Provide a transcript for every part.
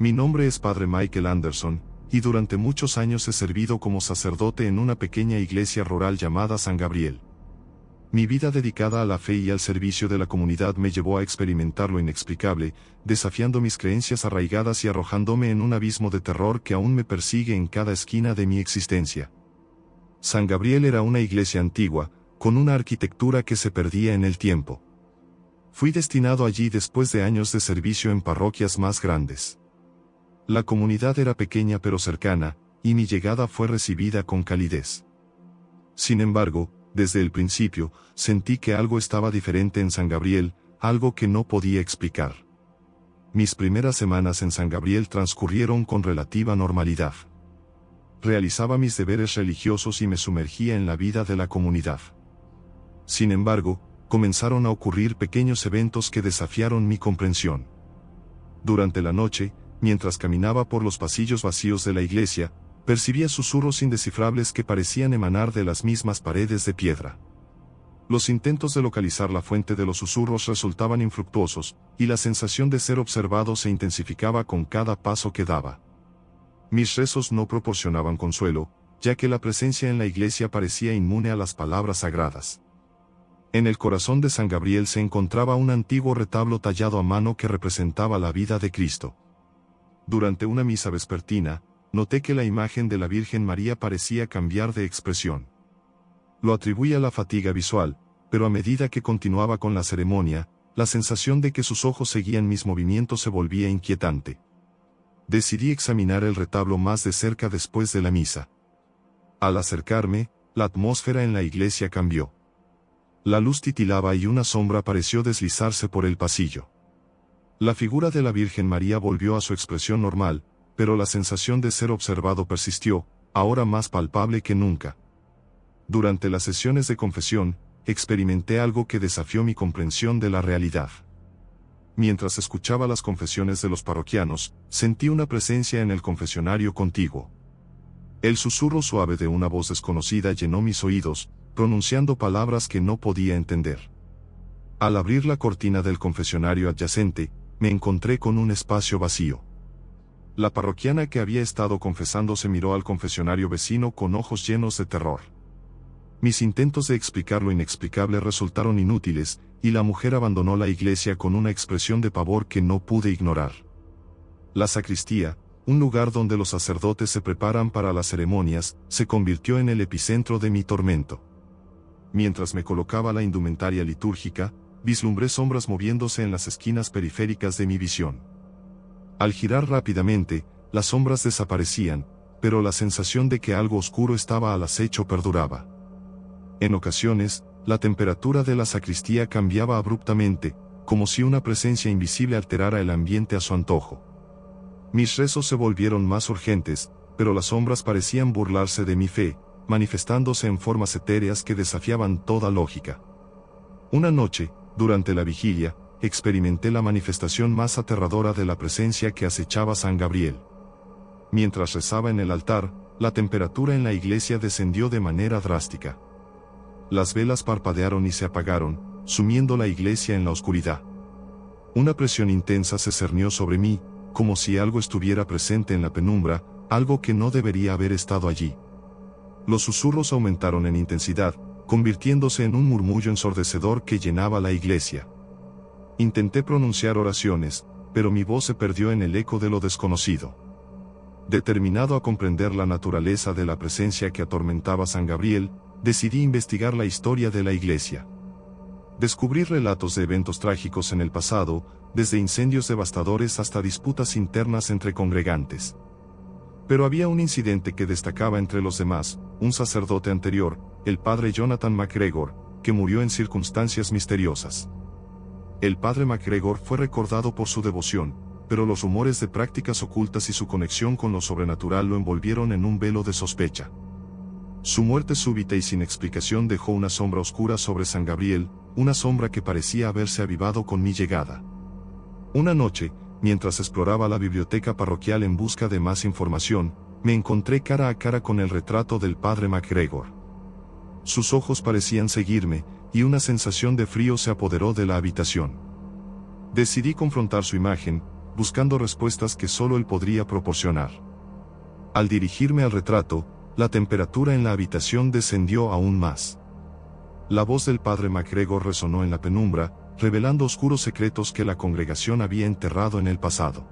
Mi nombre es Padre Michael Anderson, y durante muchos años he servido como sacerdote en una pequeña iglesia rural llamada San Gabriel. Mi vida dedicada a la fe y al servicio de la comunidad me llevó a experimentar lo inexplicable, desafiando mis creencias arraigadas y arrojándome en un abismo de terror que aún me persigue en cada esquina de mi existencia. San Gabriel era una iglesia antigua, con una arquitectura que se perdía en el tiempo. Fui destinado allí después de años de servicio en parroquias más grandes. La comunidad era pequeña pero cercana, y mi llegada fue recibida con calidez. Sin embargo, desde el principio, sentí que algo estaba diferente en San Gabriel, algo que no podía explicar. Mis primeras semanas en San Gabriel transcurrieron con relativa normalidad. Realizaba mis deberes religiosos y me sumergía en la vida de la comunidad. Sin embargo, comenzaron a ocurrir pequeños eventos que desafiaron mi comprensión. Durante la noche, mientras caminaba por los pasillos vacíos de la iglesia, percibía susurros indescifrables que parecían emanar de las mismas paredes de piedra. Los intentos de localizar la fuente de los susurros resultaban infructuosos, y la sensación de ser observado se intensificaba con cada paso que daba. Mis rezos no proporcionaban consuelo, ya que la presencia en la iglesia parecía inmune a las palabras sagradas. En el corazón de San Gabriel se encontraba un antiguo retablo tallado a mano que representaba la vida de Cristo. Durante una misa vespertina, noté que la imagen de la Virgen María parecía cambiar de expresión. Lo atribuí a la fatiga visual, pero a medida que continuaba con la ceremonia, la sensación de que sus ojos seguían mis movimientos se volvía inquietante. Decidí examinar el retablo más de cerca después de la misa. Al acercarme, la atmósfera en la iglesia cambió. La luz titilaba y una sombra pareció deslizarse por el pasillo. La figura de la Virgen María volvió a su expresión normal, pero la sensación de ser observado persistió, ahora más palpable que nunca. Durante las sesiones de confesión, experimenté algo que desafió mi comprensión de la realidad. Mientras escuchaba las confesiones de los parroquianos, sentí una presencia en el confesionario contigo. El susurro suave de una voz desconocida llenó mis oídos, pronunciando palabras que no podía entender. Al abrir la cortina del confesionario adyacente, me encontré con un espacio vacío. La parroquiana que había estado confesando se miró al confesionario vecino con ojos llenos de terror. Mis intentos de explicar lo inexplicable resultaron inútiles, y la mujer abandonó la iglesia con una expresión de pavor que no pude ignorar. La sacristía, un lugar donde los sacerdotes se preparan para las ceremonias, se convirtió en el epicentro de mi tormento. Mientras me colocaba la indumentaria litúrgica, vislumbré sombras moviéndose en las esquinas periféricas de mi visión. Al girar rápidamente, las sombras desaparecían, pero la sensación de que algo oscuro estaba al acecho perduraba. En ocasiones, la temperatura de la sacristía cambiaba abruptamente, como si una presencia invisible alterara el ambiente a su antojo. Mis rezos se volvieron más urgentes, pero las sombras parecían burlarse de mi fe, manifestándose en formas etéreas que desafiaban toda lógica. Una noche, durante la vigilia, experimenté la manifestación más aterradora de la presencia que acechaba San Gabriel. Mientras rezaba en el altar, la temperatura en la iglesia descendió de manera drástica. Las velas parpadearon y se apagaron, sumiendo la iglesia en la oscuridad. Una presión intensa se cernió sobre mí, como si algo estuviera presente en la penumbra, algo que no debería haber estado allí. Los susurros aumentaron en intensidad, convirtiéndose en un murmullo ensordecedor que llenaba la iglesia. Intenté pronunciar oraciones, pero mi voz se perdió en el eco de lo desconocido. Determinado a comprender la naturaleza de la presencia que atormentaba San Gabriel, decidí investigar la historia de la iglesia. Descubrí relatos de eventos trágicos en el pasado, desde incendios devastadores hasta disputas internas entre congregantes. Pero había un incidente que destacaba entre los demás, un sacerdote anterior, el padre Jonathan MacGregor, que murió en circunstancias misteriosas. El padre MacGregor fue recordado por su devoción, pero los rumores de prácticas ocultas y su conexión con lo sobrenatural lo envolvieron en un velo de sospecha. Su muerte súbita y sin explicación dejó una sombra oscura sobre San Gabriel, una sombra que parecía haberse avivado con mi llegada. Una noche, mientras exploraba la biblioteca parroquial en busca de más información, me encontré cara a cara con el retrato del padre MacGregor. Sus ojos parecían seguirme, y una sensación de frío se apoderó de la habitación. Decidí confrontar su imagen, buscando respuestas que solo él podría proporcionar. Al dirigirme al retrato, la temperatura en la habitación descendió aún más. La voz del padre MacGregor resonó en la penumbra, revelando oscuros secretos que la congregación había enterrado en el pasado.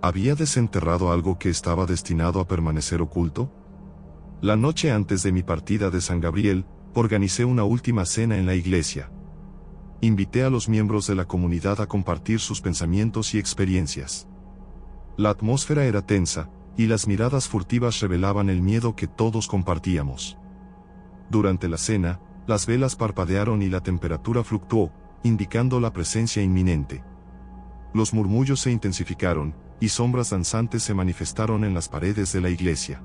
¿Había desenterrado algo que estaba destinado a permanecer oculto? La noche antes de mi partida de San Gabriel, organicé una última cena en la iglesia. Invité a los miembros de la comunidad a compartir sus pensamientos y experiencias. La atmósfera era tensa, y las miradas furtivas revelaban el miedo que todos compartíamos. Durante la cena, las velas parpadearon y la temperatura fluctuó, indicando la presencia inminente. Los murmullos se intensificaron, y sombras danzantes se manifestaron en las paredes de la iglesia.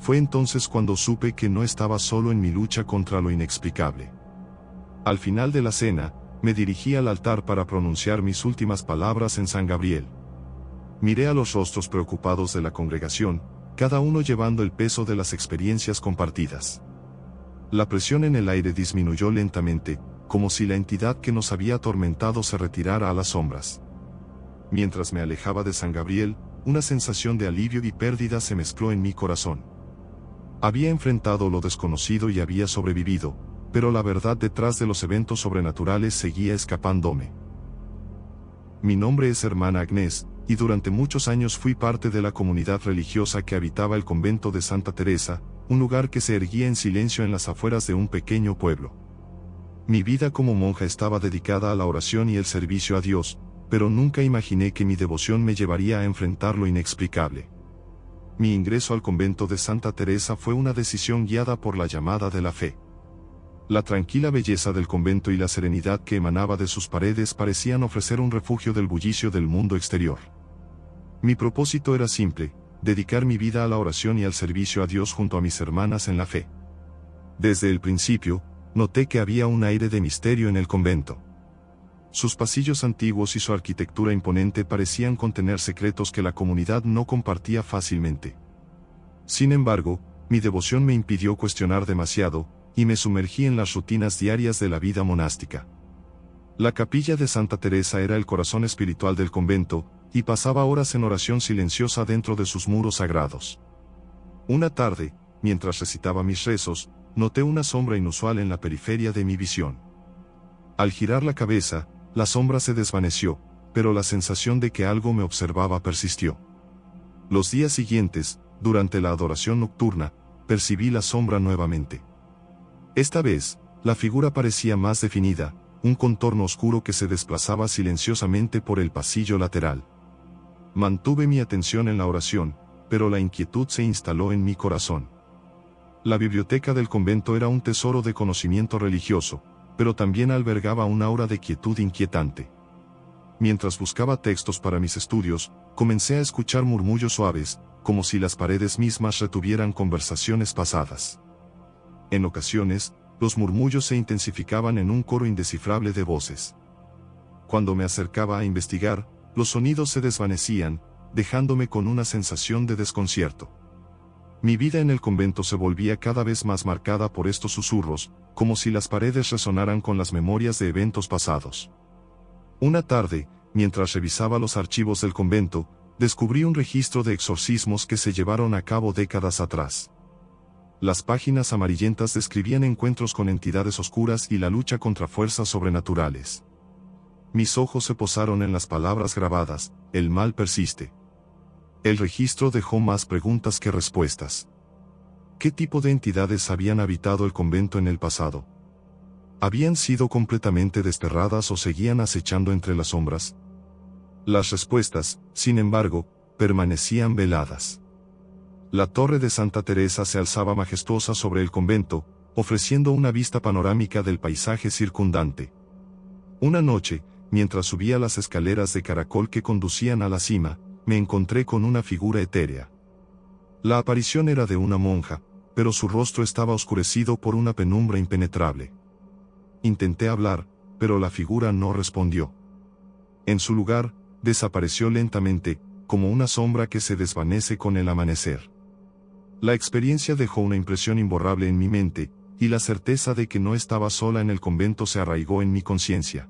Fue entonces cuando supe que no estaba solo en mi lucha contra lo inexplicable. Al final de la cena, me dirigí al altar para pronunciar mis últimas palabras en San Gabriel. Miré a los rostros preocupados de la congregación, cada uno llevando el peso de las experiencias compartidas. La presión en el aire disminuyó lentamente, como si la entidad que nos había atormentado se retirara a las sombras. Mientras me alejaba de San Gabriel, una sensación de alivio y pérdida se mezcló en mi corazón. Había enfrentado lo desconocido y había sobrevivido, pero la verdad detrás de los eventos sobrenaturales seguía escapándome. Mi nombre es hermana Agnés, y durante muchos años fui parte de la comunidad religiosa que habitaba el convento de Santa Teresa, un lugar que se erguía en silencio en las afueras de un pequeño pueblo. Mi vida como monja estaba dedicada a la oración y el servicio a Dios, pero nunca imaginé que mi devoción me llevaría a enfrentar lo inexplicable mi ingreso al convento de Santa Teresa fue una decisión guiada por la llamada de la fe. La tranquila belleza del convento y la serenidad que emanaba de sus paredes parecían ofrecer un refugio del bullicio del mundo exterior. Mi propósito era simple, dedicar mi vida a la oración y al servicio a Dios junto a mis hermanas en la fe. Desde el principio, noté que había un aire de misterio en el convento. Sus pasillos antiguos y su arquitectura imponente parecían contener secretos que la comunidad no compartía fácilmente. Sin embargo, mi devoción me impidió cuestionar demasiado, y me sumergí en las rutinas diarias de la vida monástica. La capilla de Santa Teresa era el corazón espiritual del convento, y pasaba horas en oración silenciosa dentro de sus muros sagrados. Una tarde, mientras recitaba mis rezos, noté una sombra inusual en la periferia de mi visión. Al girar la cabeza, la sombra se desvaneció, pero la sensación de que algo me observaba persistió. Los días siguientes, durante la adoración nocturna, percibí la sombra nuevamente. Esta vez, la figura parecía más definida, un contorno oscuro que se desplazaba silenciosamente por el pasillo lateral. Mantuve mi atención en la oración, pero la inquietud se instaló en mi corazón. La biblioteca del convento era un tesoro de conocimiento religioso, pero también albergaba una aura de quietud inquietante. Mientras buscaba textos para mis estudios, comencé a escuchar murmullos suaves, como si las paredes mismas retuvieran conversaciones pasadas. En ocasiones, los murmullos se intensificaban en un coro indescifrable de voces. Cuando me acercaba a investigar, los sonidos se desvanecían, dejándome con una sensación de desconcierto. Mi vida en el convento se volvía cada vez más marcada por estos susurros, como si las paredes resonaran con las memorias de eventos pasados. Una tarde, mientras revisaba los archivos del convento, descubrí un registro de exorcismos que se llevaron a cabo décadas atrás. Las páginas amarillentas describían encuentros con entidades oscuras y la lucha contra fuerzas sobrenaturales. Mis ojos se posaron en las palabras grabadas, el mal persiste. El registro dejó más preguntas que respuestas. ¿Qué tipo de entidades habían habitado el convento en el pasado? ¿Habían sido completamente desterradas o seguían acechando entre las sombras? Las respuestas, sin embargo, permanecían veladas. La torre de Santa Teresa se alzaba majestuosa sobre el convento, ofreciendo una vista panorámica del paisaje circundante. Una noche, mientras subía las escaleras de caracol que conducían a la cima, me encontré con una figura etérea. La aparición era de una monja, pero su rostro estaba oscurecido por una penumbra impenetrable. Intenté hablar, pero la figura no respondió. En su lugar, desapareció lentamente, como una sombra que se desvanece con el amanecer. La experiencia dejó una impresión imborrable en mi mente, y la certeza de que no estaba sola en el convento se arraigó en mi conciencia.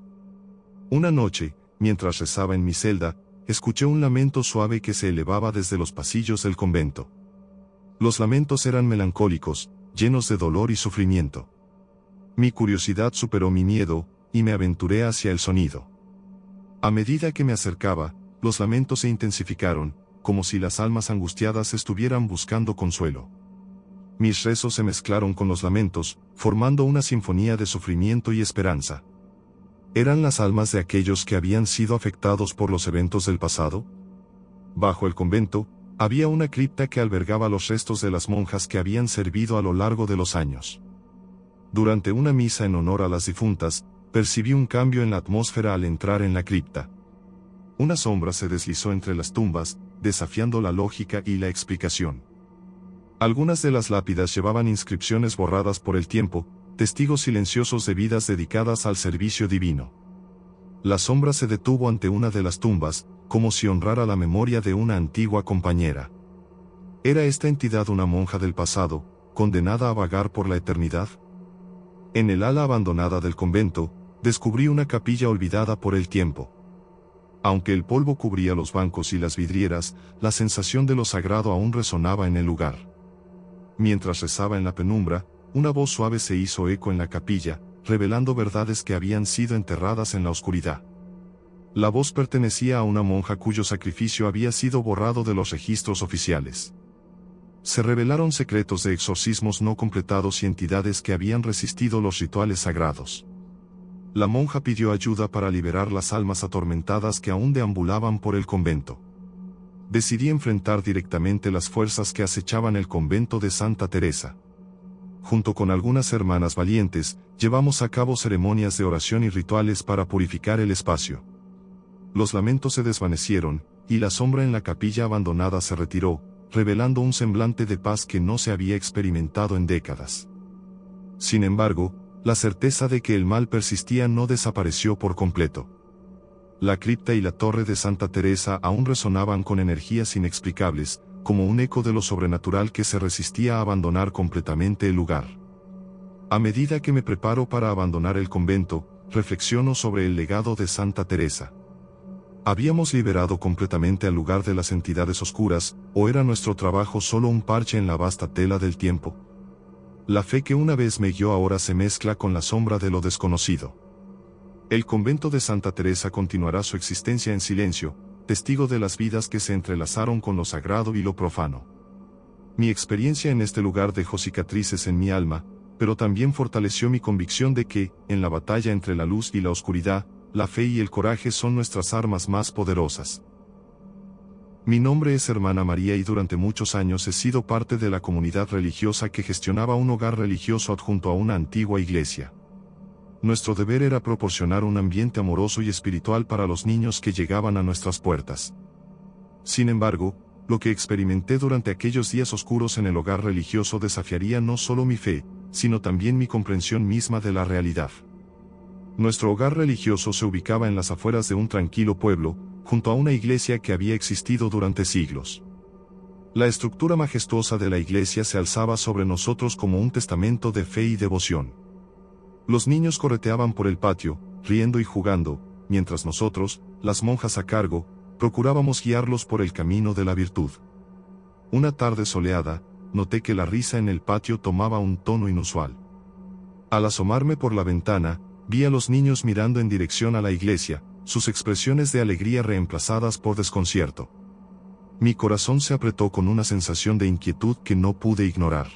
Una noche, mientras rezaba en mi celda, escuché un lamento suave que se elevaba desde los pasillos del convento. Los lamentos eran melancólicos, llenos de dolor y sufrimiento. Mi curiosidad superó mi miedo, y me aventuré hacia el sonido. A medida que me acercaba, los lamentos se intensificaron, como si las almas angustiadas estuvieran buscando consuelo. Mis rezos se mezclaron con los lamentos, formando una sinfonía de sufrimiento y esperanza. ¿Eran las almas de aquellos que habían sido afectados por los eventos del pasado? Bajo el convento, había una cripta que albergaba los restos de las monjas que habían servido a lo largo de los años. Durante una misa en honor a las difuntas, percibí un cambio en la atmósfera al entrar en la cripta. Una sombra se deslizó entre las tumbas, desafiando la lógica y la explicación. Algunas de las lápidas llevaban inscripciones borradas por el tiempo, testigos silenciosos de vidas dedicadas al servicio divino. La sombra se detuvo ante una de las tumbas, como si honrara la memoria de una antigua compañera. ¿Era esta entidad una monja del pasado, condenada a vagar por la eternidad? En el ala abandonada del convento, descubrí una capilla olvidada por el tiempo. Aunque el polvo cubría los bancos y las vidrieras, la sensación de lo sagrado aún resonaba en el lugar. Mientras rezaba en la penumbra, una voz suave se hizo eco en la capilla, revelando verdades que habían sido enterradas en la oscuridad. La voz pertenecía a una monja cuyo sacrificio había sido borrado de los registros oficiales. Se revelaron secretos de exorcismos no completados y entidades que habían resistido los rituales sagrados. La monja pidió ayuda para liberar las almas atormentadas que aún deambulaban por el convento. Decidí enfrentar directamente las fuerzas que acechaban el convento de Santa Teresa junto con algunas hermanas valientes, llevamos a cabo ceremonias de oración y rituales para purificar el espacio. Los lamentos se desvanecieron, y la sombra en la capilla abandonada se retiró, revelando un semblante de paz que no se había experimentado en décadas. Sin embargo, la certeza de que el mal persistía no desapareció por completo. La cripta y la torre de Santa Teresa aún resonaban con energías inexplicables, como un eco de lo sobrenatural que se resistía a abandonar completamente el lugar. A medida que me preparo para abandonar el convento, reflexiono sobre el legado de Santa Teresa. ¿Habíamos liberado completamente al lugar de las entidades oscuras, o era nuestro trabajo solo un parche en la vasta tela del tiempo? La fe que una vez me guió ahora se mezcla con la sombra de lo desconocido. El convento de Santa Teresa continuará su existencia en silencio, testigo de las vidas que se entrelazaron con lo sagrado y lo profano. Mi experiencia en este lugar dejó cicatrices en mi alma, pero también fortaleció mi convicción de que, en la batalla entre la luz y la oscuridad, la fe y el coraje son nuestras armas más poderosas. Mi nombre es Hermana María y durante muchos años he sido parte de la comunidad religiosa que gestionaba un hogar religioso adjunto a una antigua iglesia nuestro deber era proporcionar un ambiente amoroso y espiritual para los niños que llegaban a nuestras puertas. Sin embargo, lo que experimenté durante aquellos días oscuros en el hogar religioso desafiaría no solo mi fe, sino también mi comprensión misma de la realidad. Nuestro hogar religioso se ubicaba en las afueras de un tranquilo pueblo, junto a una iglesia que había existido durante siglos. La estructura majestuosa de la iglesia se alzaba sobre nosotros como un testamento de fe y devoción. Los niños correteaban por el patio, riendo y jugando, mientras nosotros, las monjas a cargo, procurábamos guiarlos por el camino de la virtud. Una tarde soleada, noté que la risa en el patio tomaba un tono inusual. Al asomarme por la ventana, vi a los niños mirando en dirección a la iglesia, sus expresiones de alegría reemplazadas por desconcierto. Mi corazón se apretó con una sensación de inquietud que no pude ignorar.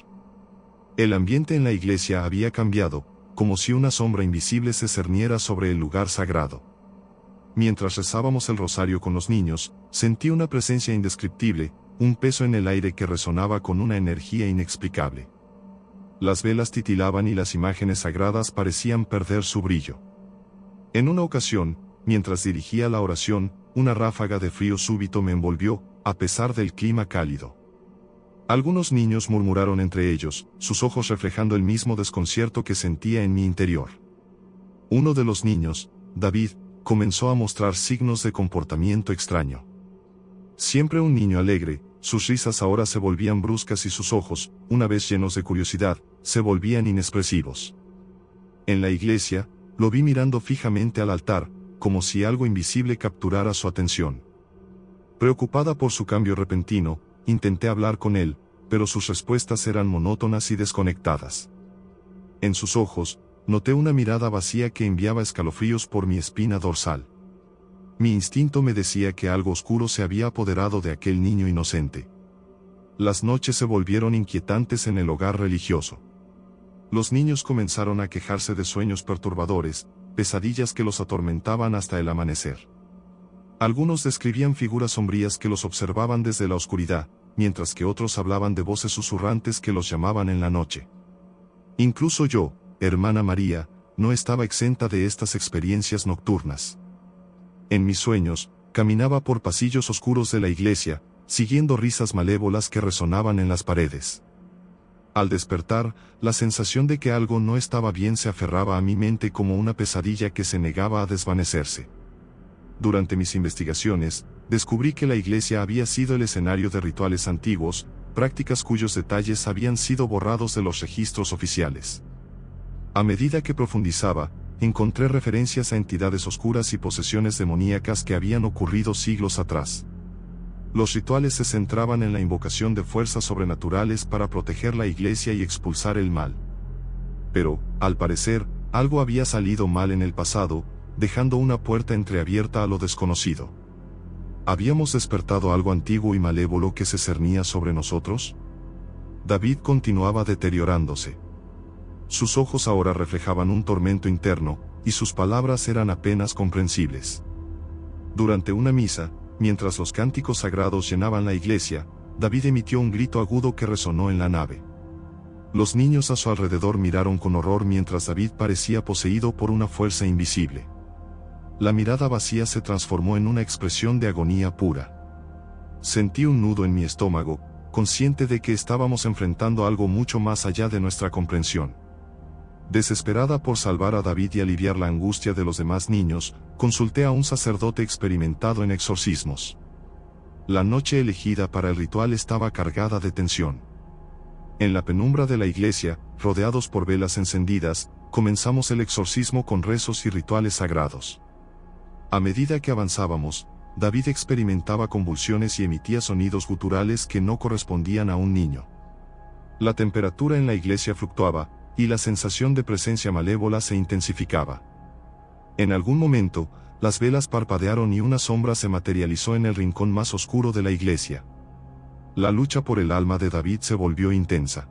El ambiente en la iglesia había cambiado, como si una sombra invisible se cerniera sobre el lugar sagrado. Mientras rezábamos el rosario con los niños, sentí una presencia indescriptible, un peso en el aire que resonaba con una energía inexplicable. Las velas titilaban y las imágenes sagradas parecían perder su brillo. En una ocasión, mientras dirigía la oración, una ráfaga de frío súbito me envolvió, a pesar del clima cálido. Algunos niños murmuraron entre ellos, sus ojos reflejando el mismo desconcierto que sentía en mi interior. Uno de los niños, David, comenzó a mostrar signos de comportamiento extraño. Siempre un niño alegre, sus risas ahora se volvían bruscas y sus ojos, una vez llenos de curiosidad, se volvían inexpresivos. En la iglesia, lo vi mirando fijamente al altar, como si algo invisible capturara su atención. Preocupada por su cambio repentino, Intenté hablar con él, pero sus respuestas eran monótonas y desconectadas. En sus ojos, noté una mirada vacía que enviaba escalofríos por mi espina dorsal. Mi instinto me decía que algo oscuro se había apoderado de aquel niño inocente. Las noches se volvieron inquietantes en el hogar religioso. Los niños comenzaron a quejarse de sueños perturbadores, pesadillas que los atormentaban hasta el amanecer. Algunos describían figuras sombrías que los observaban desde la oscuridad, mientras que otros hablaban de voces susurrantes que los llamaban en la noche. Incluso yo, hermana María, no estaba exenta de estas experiencias nocturnas. En mis sueños, caminaba por pasillos oscuros de la iglesia, siguiendo risas malévolas que resonaban en las paredes. Al despertar, la sensación de que algo no estaba bien se aferraba a mi mente como una pesadilla que se negaba a desvanecerse. Durante mis investigaciones, descubrí que la iglesia había sido el escenario de rituales antiguos, prácticas cuyos detalles habían sido borrados de los registros oficiales. A medida que profundizaba, encontré referencias a entidades oscuras y posesiones demoníacas que habían ocurrido siglos atrás. Los rituales se centraban en la invocación de fuerzas sobrenaturales para proteger la iglesia y expulsar el mal. Pero, al parecer, algo había salido mal en el pasado, dejando una puerta entreabierta a lo desconocido. ¿Habíamos despertado algo antiguo y malévolo que se cernía sobre nosotros? David continuaba deteriorándose. Sus ojos ahora reflejaban un tormento interno, y sus palabras eran apenas comprensibles. Durante una misa, mientras los cánticos sagrados llenaban la iglesia, David emitió un grito agudo que resonó en la nave. Los niños a su alrededor miraron con horror mientras David parecía poseído por una fuerza invisible. La mirada vacía se transformó en una expresión de agonía pura. Sentí un nudo en mi estómago, consciente de que estábamos enfrentando algo mucho más allá de nuestra comprensión. Desesperada por salvar a David y aliviar la angustia de los demás niños, consulté a un sacerdote experimentado en exorcismos. La noche elegida para el ritual estaba cargada de tensión. En la penumbra de la iglesia, rodeados por velas encendidas, comenzamos el exorcismo con rezos y rituales sagrados. A medida que avanzábamos, David experimentaba convulsiones y emitía sonidos guturales que no correspondían a un niño. La temperatura en la iglesia fluctuaba, y la sensación de presencia malévola se intensificaba. En algún momento, las velas parpadearon y una sombra se materializó en el rincón más oscuro de la iglesia. La lucha por el alma de David se volvió intensa.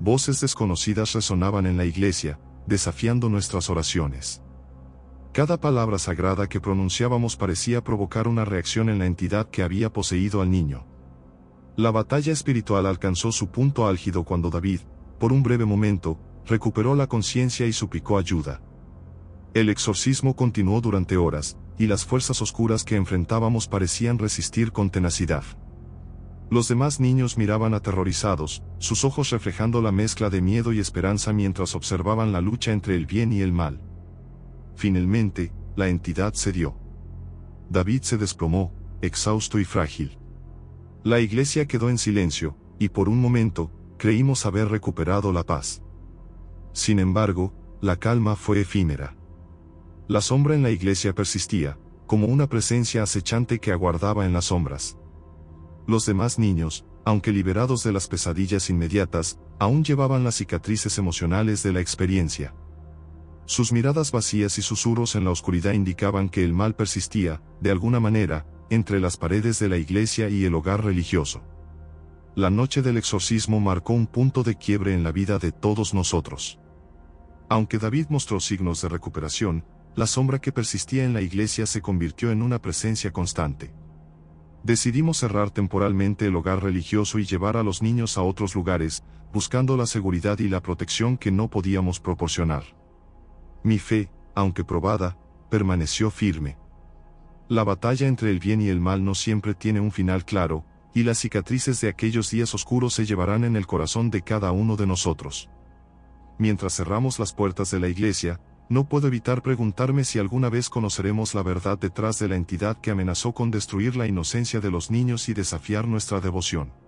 Voces desconocidas resonaban en la iglesia, desafiando nuestras oraciones. Cada palabra sagrada que pronunciábamos parecía provocar una reacción en la entidad que había poseído al niño. La batalla espiritual alcanzó su punto álgido cuando David, por un breve momento, recuperó la conciencia y suplicó ayuda. El exorcismo continuó durante horas, y las fuerzas oscuras que enfrentábamos parecían resistir con tenacidad. Los demás niños miraban aterrorizados, sus ojos reflejando la mezcla de miedo y esperanza mientras observaban la lucha entre el bien y el mal. Finalmente, la entidad cedió. David se desplomó, exhausto y frágil. La iglesia quedó en silencio, y por un momento, creímos haber recuperado la paz. Sin embargo, la calma fue efímera. La sombra en la iglesia persistía, como una presencia acechante que aguardaba en las sombras. Los demás niños, aunque liberados de las pesadillas inmediatas, aún llevaban las cicatrices emocionales de la experiencia. Sus miradas vacías y susurros en la oscuridad indicaban que el mal persistía, de alguna manera, entre las paredes de la iglesia y el hogar religioso. La noche del exorcismo marcó un punto de quiebre en la vida de todos nosotros. Aunque David mostró signos de recuperación, la sombra que persistía en la iglesia se convirtió en una presencia constante. Decidimos cerrar temporalmente el hogar religioso y llevar a los niños a otros lugares, buscando la seguridad y la protección que no podíamos proporcionar. Mi fe, aunque probada, permaneció firme. La batalla entre el bien y el mal no siempre tiene un final claro, y las cicatrices de aquellos días oscuros se llevarán en el corazón de cada uno de nosotros. Mientras cerramos las puertas de la iglesia, no puedo evitar preguntarme si alguna vez conoceremos la verdad detrás de la entidad que amenazó con destruir la inocencia de los niños y desafiar nuestra devoción.